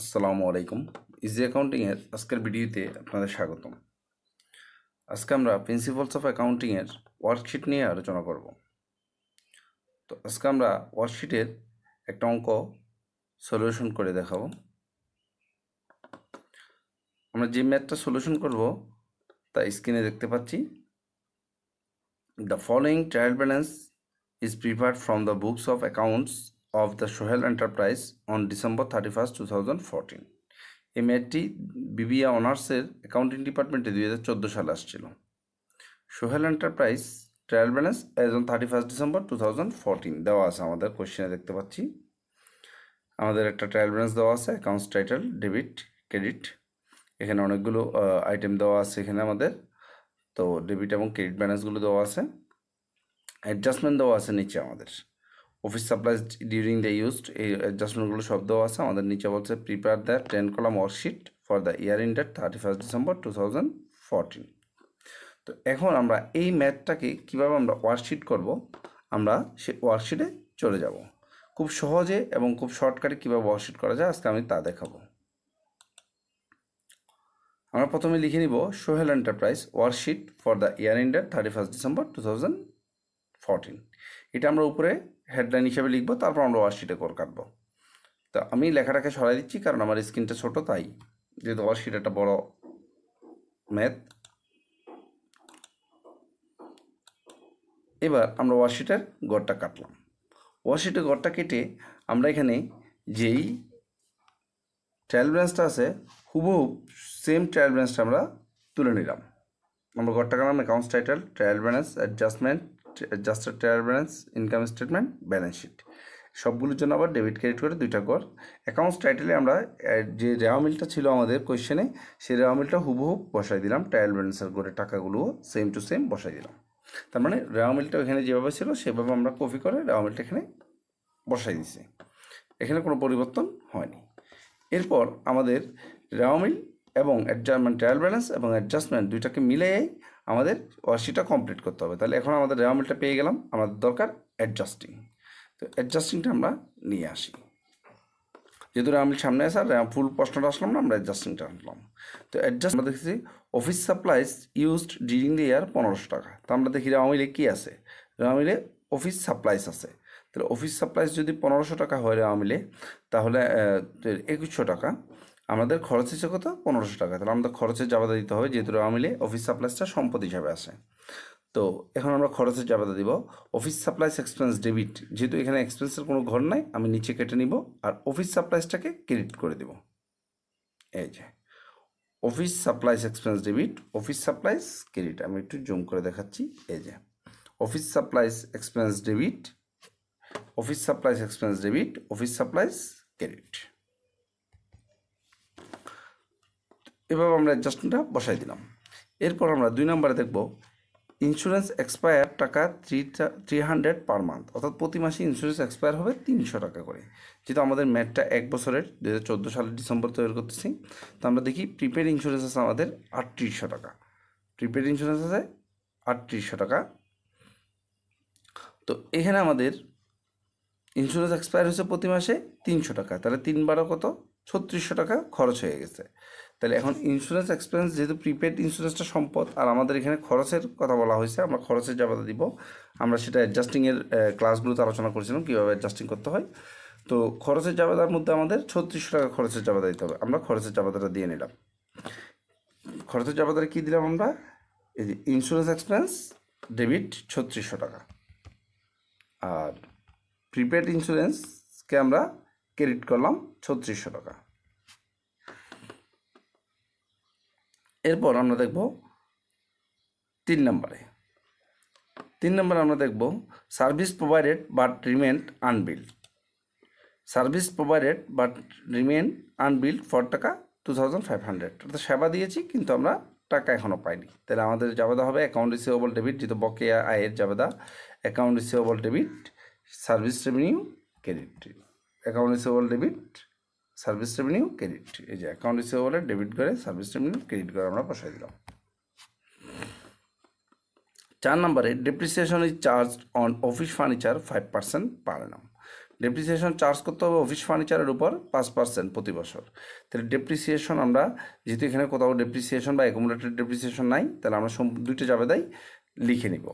আসসালামু আলাইকুম ইজি অ্যাকাউন্টিংয়ের আজকের ভিডিওতে আপনাদের স্বাগতম আজকে আমরা প্রিন্সিপালস অফ অ্যাকাউন্টিংয়ের ওয়ার্কশিট নিয়ে আলোচনা করব তো আজকে আমরা ওয়ার্কশিটের একটা অঙ্ক সলিউশন করে দেখাবো আমরা যে ম্যাথটা সলিউশন করব তা স্ক্রিনে দেখতে পাচ্ছি the following trial balance is prepared from the books of accounts of the Sohel of the Sohel Enterprise on December 31st, 2014 এই ম্যাচটি বিবিএ অনার্সের অ্যাকাউন্টিং ডিপার্টমেন্টে দুই হাজার চোদ্দো সালে আসছিল Sohel enterprise trial balance as on thirty first December two thousand fourteen দেওয়া আছে আমাদের কোয়েশ্চেনে দেখতে পাচ্ছি আমাদের একটা ট্রায়াল ব্যালেন্স দেওয়া আছে অ্যাকাউন্টস টাইটেল ডেবিট ক্রেডিট এখানে অনেকগুলো আইটেম দেওয়া আছে এখানে আমাদের তো ডেবিট এবং ক্রেডিট ব্যালেন্সগুলো দেওয়া আছে অ্যাডজাস্টমেন্ট দেওয়া আছে নিচে আমাদের office supplies during the used এই অ্যাডজাস্টমেন্টগুলো শব্দ আছে আমাদের নিচে বলছে prepare the ten column worksheet for the year ended thirty first December two thousand তো এখন আমরা এই ম্যাথটাকে কীভাবে আমরা ওয়ার্কশিট করব আমরা সে ওয়ার্কশিটে চলে যাব খুব সহজে এবং খুব শর্টকাটে কীভাবে ওয়ার্কশিট করা যায় আজকে আমি তা দেখাবো আমরা প্রথমে লিখে নিব Sohel enterprise worksheet for the year ended thirty first December two thousand এটা আমরা উপরে হেডলাইন হিসাবে লিখবো তারপর আমরা ওয়ারশিটে কর কাটবো তো আমি লেখাটাকে সরাই দিচ্ছি কারণ আমার স্ক্রিনটা ছোটো তাই যেহেতু ওয়ারশিট একটা বড় ম্যাথ এবার আমরা ওয়ারশিটের গড়টা কাটলাম ওয়ারশিটের গড়টা কেটে আমরা এখানে যেই ট্রায়াল ব্রাঞ্চটা আছে হুবহু সেম ট্রায়াল ব্রাঞ্চটা আমরা তুলে নিলাম আমরা গড়টা কাটলাম accounts title trial balance adjustment just trial balance income statement balance sheet সবগুলোর জন্য আবার ডেবিট ক্রেডিট করে দুইটা কর অ্যাকাউন্টস টাইটেলে আমরা যে রেওয়ামিলটা মিলটা ছিল আমাদের কোয়েশ্চেনে সেই রেওয়ামিলটা মিলটা হুবহুব বসাই দিলাম ট্রায়াল ব্যালেন্সের করে টাকাগুলোও সেম টু সেম বসাই দিলাম তার মানে রেওয়ামিলটা মিলটা ওখানে যেভাবে ছিল সেভাবে আমরা কপি করে রেওয়ামিলটা মিলটা এখানে বসাই দিছি এখানে কোনো পরিবর্তন হয়নি এরপর আমাদের রেওয়ামিল মিল এবং অ্যাডজাস্টমেন্ট ট্রায়াল ব্যালেন্স এবং অ্যাডজাস্টমেন্ট দুইটাকে মিলে আমাদের ওয়াশিটা কমপ্লিট করতে হবে তাহলে এখন আমাদের রেওয়ামিলটা পেয়ে গেলাম আমাদের দরকার অ্যাডজাস্টিং তো অ্যাডজাস্টিংটা আমরা নিয়ে আসি যেহেতু রেওয়ামিল সামনে আছে আর ফুল প্রশ্নটা আসলাম না আমরা অ্যাডজাস্টিংটা আনলাম তো অ্যাডজাস্ট আমরা দেখেছি office supplies used during the year পনেরোশো টাকা তা আমরা দেখি রেওয়ামিলে কী আছে রেওয়ামিলে অফিস সাপ্লাইজ আছে তাহলে অফিস সাপ্লাইজ যদি পনেরোশো টাকা হয় রেওয়ামিলে তাহলে একুশশো টাকা আমাদের খরচ হিসেবে কত পনেরোশো টাকা তাহলে আমাদের খরচের জাবাদা দিতে হবে যেহেতু মিলে অফিস সাপ্লাইসটা সম্পদ হিসাবে আসে তো এখন আমরা খরচের জাবাদা দিব অফিস সাপ্লাইস এক্সপেন্স ডেবিট যেহেতু এখানে এক্সপেন্সের কোনো ঘর নাই আমি নিচে কেটে নিব আর অফিস সাপ্লাইসটাকে ক্রেডিট করে দেব এই যে office supplies expense debit office supplies credit আমি একটু জুম করে দেখাচ্ছি এই যে office supplies expense debit office supplies expense debit office supplies credit এভাবে আমরা অ্যাডজাস্টমেন্টটা বসাই দিলাম এরপর আমরা দুই নম্বরে দেখব ইন্স্যুরেন্স এক্সপায়ার টাকা three three hundred per month অর্থাৎ প্রতি মাসে ইন্স্যুরেন্স এক্সপায়ার হবে তিনশো টাকা করে যেহেতু আমাদের ম্যাটটা এক বছরের দু হাজার চোদ্দো সালের ডিসেম্বর তৈরি করতেছি তো আমরা দেখি প্রিপেড ইন্স্যুরেন্স আছে আমাদের আটত্রিশশো টাকা প্রিপেড ইন্স্যুরেন্স আছে আটত্রিশশো টাকা তো এখানে আমাদের ইন্স্যুরেন্স এক্সপায়ার হয়েছে প্রতি মাসে তিনশো টাকা তাহলে তিনবারও কত ছত্রিশশো টাকা খরচ হয়ে গেছে তাহলে এখন ইন্স্যুরেন্স এক্সপেন্স যেহেতু প্রিপেড ইন্স্যুরেন্সটা সম্পদ আর আমাদের এখানে খরচের কথা বলা হয়েছে আমরা খরচের যাবাতে দিব আমরা সেটা অ্যাডজাস্টিংয়ের ক্লাসগুলোতে আলোচনা করেছিলাম কীভাবে অ্যাডজাস্টিং করতে হয় তো খরচের জাবাদার মধ্যে আমাদের ছত্রিশশো টাকা খরচের জাবাদা দিতে হবে আমরা খরচের জাবাদাটা দিয়ে নিলাম খরচের জাবাদারে কী দিলাম আমরা এই যে ইন্স্যুরেন্স এক্সপেন্স ডেবিট ছত্রিশশো টাকা আর প্রিপেড ইন্স্যুরেন্সকে আমরা ক্রেডিট করলাম ছত্রিশশো টাকা এরপর আমরা দেখব তিন নম্বরে তিন নম্বরে আমরা দেখব service provided but remained unbilled service provided but remain unbilled for টাকা টু থাউজেন্ড ফাইভ হান্ড্রেড অর্থাৎ সেবা দিয়েছি কিন্তু আমরা টাকা এখনও পাইনি তাহলে আমাদের জাবেদা হবে অ্যাকাউন্ট রিসিভেবল ডেবিট যেহেতু বকেয়া আয়ের জাবেদা account receivable debit service revenue credit account receivable debit service revenue credit এই যে অ্যাকাউন্ট রিসিভেবলে ডেবিট করে সার্ভিস রেভিনিউ ক্রেডিট করে আমরা বসাই দিলাম চার নম্বরে depreciation is charge on office furniture five percent per annum depreciation charge করতে হবে অফিস ফার্নিচারের উপর পাঁচ পার্সেন্ট প্রতি বছর তাহলে ডেপ্রিসিয়েশন আমরা যেহেতু এখানে কোথাও ডেপ্রিসিয়েশন বা অ্যাকোমোডেটেড ডেপ্রিসিয়েশন নাই তাহলে আমরা দুইটা যাবে দেয় লিখে নিব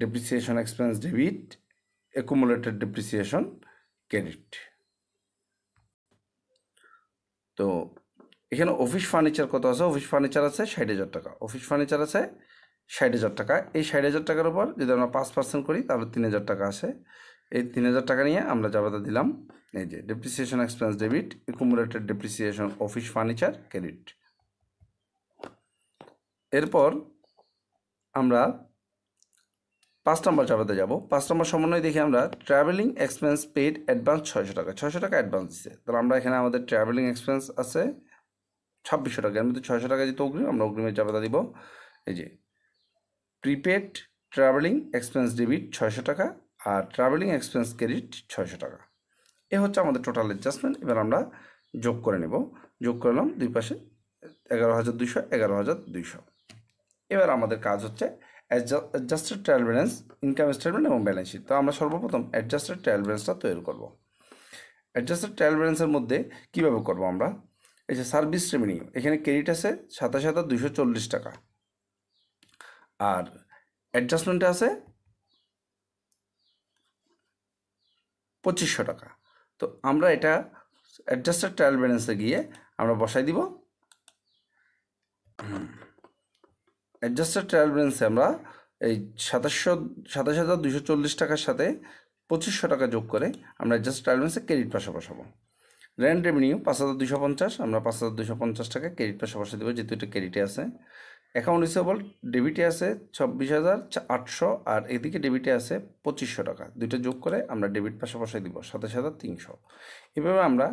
depreciation expense debit accumulated depreciation credit তো এখানে অফিস ফার্নিচার কত আছে অফিস ফার্নিচার আছে ষাট হাজার টাকা অফিস ফার্নিচার আছে ষাট হাজার টাকা এই ষাট হাজার টাকার উপর যদি আমরা পাঁচ পার্সেন্ট করি তাহলে তিন হাজার টাকা আছে এই তিন হাজার টাকা নিয়ে আমরা যাবাতা দিলাম এই যে depreciation expense debit accumulated depreciation office furniture credit এরপর আমরা পাঁচ নম্বর চাপাতে যাবো পাঁচ নম্বর সমন্বয় দেখি আমরা ট্রাভেলিং এক্সপেন্স পেড অ্যাডভান্স ছয়শো টাকা ছয়শো টাকা অ্যাডভান্স দিচ্ছে তাহলে আমরা এখানে আমাদের ট্রাভেলিং এক্সপেন্স আছে ছাব্বিশশো টাকা এর মধ্যে ছয়শো টাকা যেহেতু অগ্রিম আমরা অগ্রিমের জবাতা দিব এই যে প্রিপেড ট্রাভেলিং এক্সপেন্স ডেবিট ছয়শো টাকা আর ট্রাভেলিং এক্সপেন্স ক্রেডিট ছয়শো টাকা এ হচ্ছে আমাদের টোটাল অ্যাডজাস্টমেন্ট এবার আমরা যোগ করে নেব যোগ করলাম দুই পাশে এগারো হাজার দুইশো এগারো হাজার দুইশো এবার আমাদের কাজ হচ্ছে adjusted trial balance income statement এবং ব্যালেন্স শিট তো আমরা সর্বপ্রথম অ্যাডজাস্টেড ট্রায়াল ব্যালেন্সটা তৈরি করব অ্যাডজাস্টেড ট্রায়াল ব্যালেন্সের মধ্যে কীভাবে করব আমরা এই যে সার্ভিস রেভিনিউ এখানে ক্রেডিট আছে সাতাশ হাজার দুশো চল্লিশ টাকা আর অ্যাডজাস্টমেন্টে আছে পঁচিশশো টাকা তো আমরা এটা অ্যাডজাস্টেড ট্রায়াল ব্যালেন্সে গিয়ে আমরা বসাই দিব অ্যাডজাস্টেড ট্রায়াল ব্যালেন্সে আমরা এই সাতাশশো সাতাশ হাজার দুশো চল্লিশ টাকার সাথে পঁচিশশো টাকা যোগ করে আমরা অ্যাডজাস্ট ট্রায়াল ব্যালেন্সে ক্রেডিট পাশে বসাবো র্যান্ড রেভিনিউ পাঁচ হাজার দুশো পঞ্চাশ আমরা পাঁচ হাজার দুশো পঞ্চাশ টাকা ক্রেডিট পাশে বসে দেবো যেহেতু এটা ক্রেডিটে আছে অ্যাকাউন্ট রিসেবল ডেবিটে আছে ছাব্বিশ হাজার আটশো আর এদিকে ডেবিটে আছে পঁচিশশো টাকা দুইটা যোগ করে আমরা ডেবিট পাশে বসাই দিব সাতাশ হাজার তিনশো এভাবে আমরা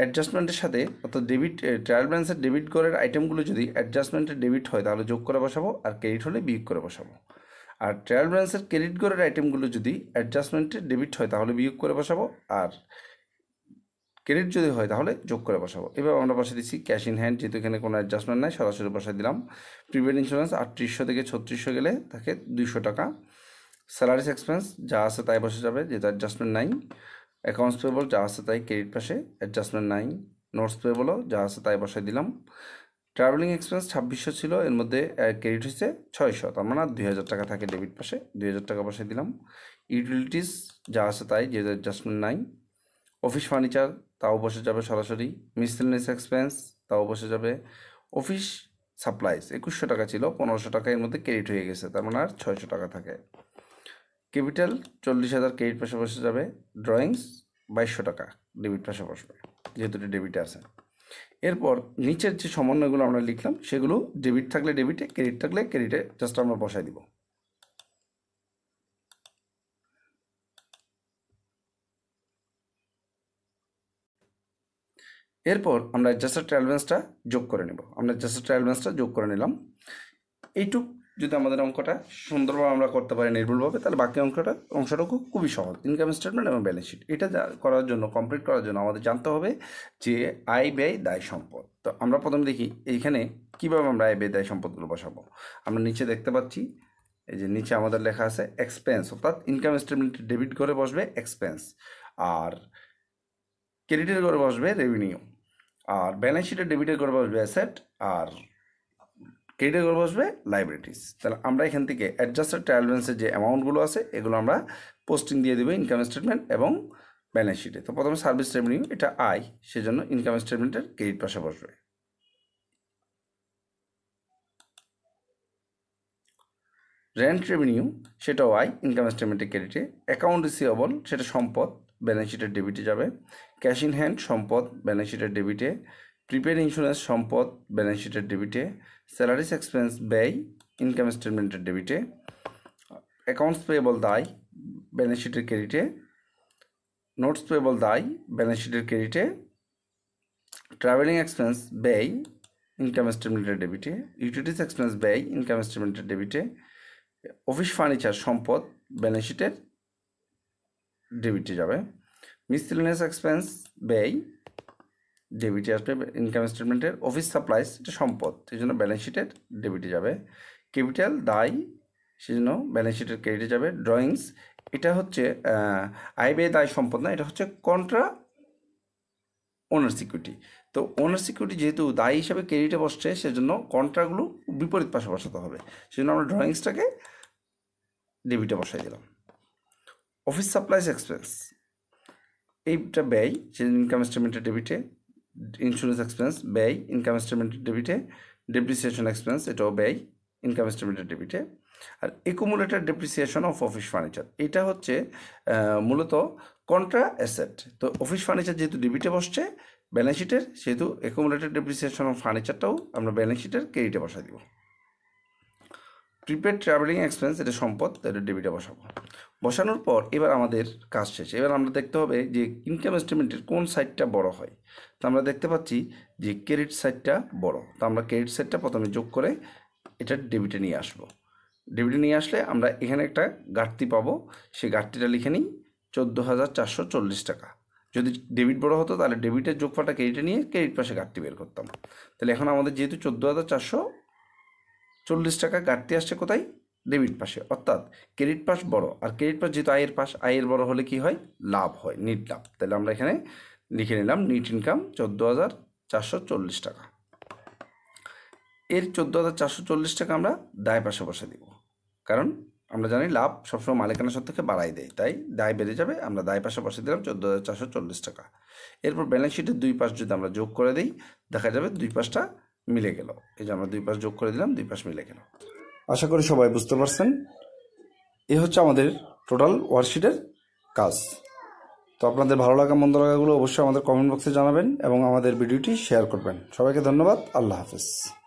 অ্যাডজাস্টমেন্টের সাথে অর্থাৎ ডেবিট ট্রায়াল ব্যালেন্সের ডেবিট করের আইটেমগুলো যদি অ্যাডজাস্টমেন্টের ডেবিট হয় তাহলে যোগ করে বসাবো আর ক্রেডিট হলে বিয়োগ করে বসাবো আর ট্রায়াল ব্যালেন্সের ক্রেডিট করের আইটেমগুলো যদি অ্যাডজাস্টমেন্টের ডেবিট হয় তাহলে বিয়োগ করে বসাবো আর ক্রেডিট যদি হয় তাহলে যোগ করে বসাবো এবার আমরা বসে দিচ্ছি ক্যাশ ইন হ্যান্ড যেহেতু এখানে কোনো অ্যাডজাস্টমেন্ট নাই সরাসরি বসে দিলাম প্রিপেড ইন্স্যুরেন্স আটত্রিশশো থেকে ছত্রিশশো গেলে তাকে দুইশো টাকা স্যালারিস এক্সপেন্স যা আছে তাই বসে যাবে যেহেতু অ্যাডজাস্টমেন্ট নাই অ্যাকাউন্টস পেবল যা আছে তাই ক্রেডিট পাশে অ্যাডজাস্টমেন্ট নাই নোটস পেবলও যা আছে তাই বসাই দিলাম ট্রাভেলিং এক্সপেন্স ছাব্বিশশো ছিল এর মধ্যে ক্রেডিট হয়েছে ছয়শো তার মানে দুই হাজার টাকা থাকে ডেবিট পাশে দুই হাজার টাকা বসাই দিলাম ইউটিলিটিস যা আছে তাই যে অ্যাডজাস্টমেন্ট নাই অফিস ফার্নিচার তাও বসে যাবে সরাসরি মিসলেনিয়াস এক্সপেন্স তাও বসে যাবে অফিস সাপ্লাইস একুশশো টাকা ছিল পনেরোশো টাকা এর মধ্যে ক্রেডিট হয়ে গেছে তার মানে আর ছয়শো টাকা থাকে ক্যাপিটাল চল্লিশ হাজার ক্রেডিট পাশে পাশাপাশি যাবে ড্রয়িংস বাইশশো টাকা ডেবিট পাশাপাশি যেহেতু এটা ডেবিটে আছে এরপর নিচের যে সমন্বয়গুলো আমরা লিখলাম সেগুলো ডেবিট থাকলে ডেবিটে ক্রেডিট থাকলে ক্রেডিটে জাস্ট আমরা বসাই দিব এরপর আমরা অ্যাডজাস্টার ট্রায়াল ব্যালেন্সটা যোগ করে নেব আমরা অ্যাডজাস্টার ট্রায়াল ব্যালেন্সটা যোগ করে নিলাম এইটুক যদি আমাদের অঙ্কটা সুন্দরভাবে আমরা করতে পারি নির্ভুলভাবে তাহলে বাকি অঙ্কটা খুব খুবই সহজ ইনকাম স্টেটমেন্ট এবং ব্যালেন্স শিট এটা করার জন্য কমপ্লিট করার জন্য আমাদের জানতে হবে যে আয় ব্যয় দায় সম্পদ তো আমরা প্রথমে দেখি এইখানে কীভাবে আমরা আয় ব্যয় দায় সম্পদগুলো বসাবো আমরা নিচে দেখতে পাচ্ছি এই যে নিচে আমাদের লেখা আছে এক্সপেন্স অর্থাৎ ইনকাম স্টেটমেন্টে ডেবিট করে বসবে এক্সপেন্স আর ক্রেডিটের করে বসবে রেভিনিউ আর ব্যালেন্স শিটের ডেবিটের করে বসবে অ্যাসেট আর ক্রেডিটে করে বসবে লাইব্রেরিটিস তাহলে আমরা এখান থেকে অ্যাডজাস্টেড ট্রায়াল যে অ্যামাউন্টগুলো আছে এগুলো আমরা পোস্টিং দিয়ে দেবো ইনকাম স্টেটমেন্ট এবং ব্যালেন্স শিটে তো প্রথমে সার্ভিস রেভিনিউ এটা আয় সেজন্য ইনকাম স্টেটমেন্টের ক্রেডিট পাশে বসবে রেন্ট রেভিনিউ সেটাও আয় ইনকাম স্টেটমেন্টের ক্রেডিটে অ্যাকাউন্ট রিসিভেবল সেটা সম্পদ ব্যালেন্স শিটের ডেবিটে যাবে ক্যাশ ইন হ্যান্ড সম্পদ ব্যালেন্স শিটের ডেবিটে প্রিপেড ইন্স্যুরেন্স সম্পদ ব্যালেন্স শিটের ডেবিটে স্যালারিস এক্সপেন্স ব্যয় ইনকাম স্টেটমেন্টের ডেবিটে অ্যাকাউন্টস পেয়েবল দায় ব্যালেন্স শিটের ক্রেডিটে নোটস পেয়েবল দায় ব্যালেন্স শিটের ক্রেডিটে ট্রাভেলিং এক্সপেন্স ব্যয় ইনকাম স্টেটমেন্টের ডেবিটে ইউটিলিটিস এক্সপেন্স ব্যয় ইনকাম স্টেটমেন্টের ডেবিটে অফিস ফার্নিচার সম্পদ ব্যালেন্স শিটের ডেবিটে যাবে মিসলিনিয়াস এক্সপেন্স ব্যয় ডেবিটে আসবে ইনকাম স্টেটমেন্টের অফিস সাপ্লাইস এটা সম্পদ সেই জন্য ব্যালেন্স শিটের ডেবিটে যাবে ক্যাপিটাল দায় সেই জন্য ব্যালেন্স শিটের ক্রেডিটে যাবে ড্রয়িংস এটা হচ্ছে আয় ব্যয় দায় সম্পদ না এটা হচ্ছে কন্ট্রা ওনার সিকিউরিটি তো ওনার সিকিউরিটি যেহেতু দায়ী হিসাবে ক্রেডিটে বসছে সেজন্য কন্ট্রাগুলো বিপরীত পাশে বসাতে হবে সেজন্য আমরা ড্রয়িংসটাকে ডেবিটে বসাই দিলাম অফিস সাপ্লাইস এক্সপেন্স এইটা ব্যয় সেই ইনকাম স্টেটমেন্টের ডেবিটে ইন্স্যুরেন্স এক্সপেন্স ব্যয় ইনকাম স্টেটমেন্টের ডেবিটে ডেপ্রিসিয়েশন এক্সপেন্স এটাও ব্যয় ইনকাম স্টেটমেন্টের ডেবিটে আর accumulated depreciation of office furniture এটা হচ্ছে মূলত কন্ট্রা অ্যাসেট তো অফিস ফার্নিচার যেহেতু ডেবিটে বসছে ব্যালেন্স শিটের সেহেতু একুমুলেটেড ডেপ্রিসিয়েশন অফ ফার্নিচারটাও আমরা ব্যালেন্স শিটের ক্রেডিটে বসাই দিব প্রিপেড ট্রাভেলিং এক্সপেন্স এটা সম্পদ এটা ডেবিটে বসাবো বসানোর পর এবার আমাদের কাজ শেষ এবার আমরা দেখতে হবে যে ইনকাম স্টেটমেন্টের কোন সাইডটা বড় হয় তো আমরা দেখতে পাচ্ছি যে ক্রেডিট সাইডটা বড় তো আমরা ক্রেডিট সাইডটা প্রথমে যোগ করে এটা ডেবিটে নিয়ে আসবো ডেবিটে নিয়ে আসলে আমরা এখানে একটা ঘাটতি পাব সেই ঘাটতিটা লিখে নিই চোদ্দো হাজার চারশো চল্লিশ টাকা যদি ডেবিট বড় হতো তাহলে ডেবিটের যোগফলটা ক্রেডিটে নিয়ে ক্রেডিট পাশে ঘাটতি বের করতাম তাহলে এখন আমাদের যেহেতু চোদ্দো হাজার চারশো চল্লিশ টাকা ঘাটতি আসছে কোথায় ডেবিট পাশে অর্থাৎ ক্রেডিট পাশ বড় আর ক্রেডিট পাশ যেহেতু আয়ের পাশ আয়ের বড় হলে কি হয় লাভ হয় নিট লাভ তাহলে আমরা এখানে লিখে নিলাম নিট ইনকাম চোদ্দো হাজার চারশো চল্লিশ টাকা এর চোদ্দো হাজার চারশো চল্লিশ টাকা আমরা দায় পাশে বসে দিব কারণ আমরা জানি লাভ সবসময় মালিকানা থেকে বাড়াই দেয় তাই দায় বেড়ে যাবে আমরা দায় পাশে বসে দিলাম চোদ্দো হাজার চারশো চল্লিশ টাকা এরপর ব্যালেন্স শিটের দুই পাশ যদি আমরা যোগ করে দিই দেখা যাবে দুই পাশটা মিলে গেল এই যে আমরা দুই পাশ যোগ করে দিলাম দুই পাশ মিলে গেল আশা করি সবাই বুঝতে পারছেন এ হচ্ছে আমাদের টোটাল ওয়ার্কশিটের কাজ তো আপনাদের ভালো লাগা মন্দ লাগাগুলো অবশ্যই আমাদের কমেন্ট বক্সে জানাবেন এবং আমাদের ভিডিওটি শেয়ার করবেন সবাইকে ধন্যবাদ আল্লাহ হাফেজ